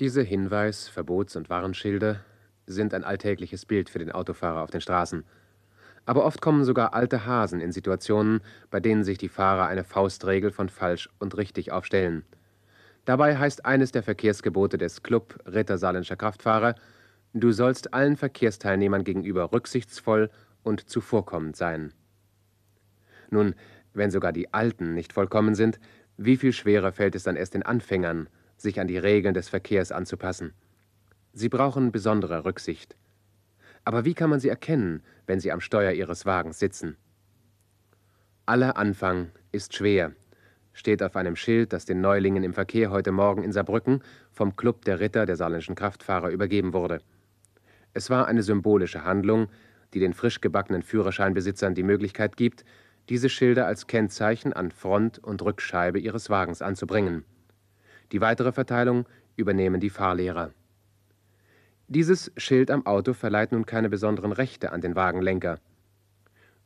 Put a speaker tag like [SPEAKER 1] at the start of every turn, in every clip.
[SPEAKER 1] Diese Hinweis-, Verbots- und Warnschilder sind ein alltägliches Bild für den Autofahrer auf den Straßen. Aber oft kommen sogar alte Hasen in Situationen, bei denen sich die Fahrer eine Faustregel von falsch und richtig aufstellen. Dabei heißt eines der Verkehrsgebote des Club Rittersaarländischer Kraftfahrer, du sollst allen Verkehrsteilnehmern gegenüber rücksichtsvoll und zuvorkommend sein. Nun, wenn sogar die Alten nicht vollkommen sind, wie viel schwerer fällt es dann erst den Anfängern, sich an die Regeln des Verkehrs anzupassen. Sie brauchen besondere Rücksicht. Aber wie kann man sie erkennen, wenn sie am Steuer ihres Wagens sitzen? Aller Anfang ist schwer, steht auf einem Schild, das den Neulingen im Verkehr heute Morgen in Saarbrücken vom Club der Ritter der saarländischen Kraftfahrer übergeben wurde. Es war eine symbolische Handlung, die den frisch gebackenen Führerscheinbesitzern die Möglichkeit gibt, diese Schilder als Kennzeichen an Front und Rückscheibe ihres Wagens anzubringen. Die weitere Verteilung übernehmen die Fahrlehrer. Dieses Schild am Auto verleiht nun keine besonderen Rechte an den Wagenlenker.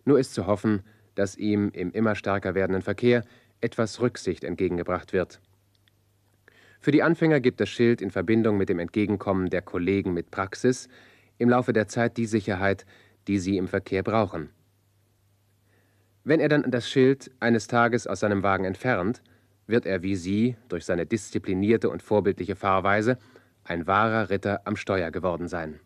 [SPEAKER 1] Nur ist zu hoffen, dass ihm im immer stärker werdenden Verkehr etwas Rücksicht entgegengebracht wird. Für die Anfänger gibt das Schild in Verbindung mit dem Entgegenkommen der Kollegen mit Praxis im Laufe der Zeit die Sicherheit, die sie im Verkehr brauchen. Wenn er dann das Schild eines Tages aus seinem Wagen entfernt, wird er wie Sie durch seine disziplinierte und vorbildliche Fahrweise ein wahrer Ritter am Steuer geworden sein.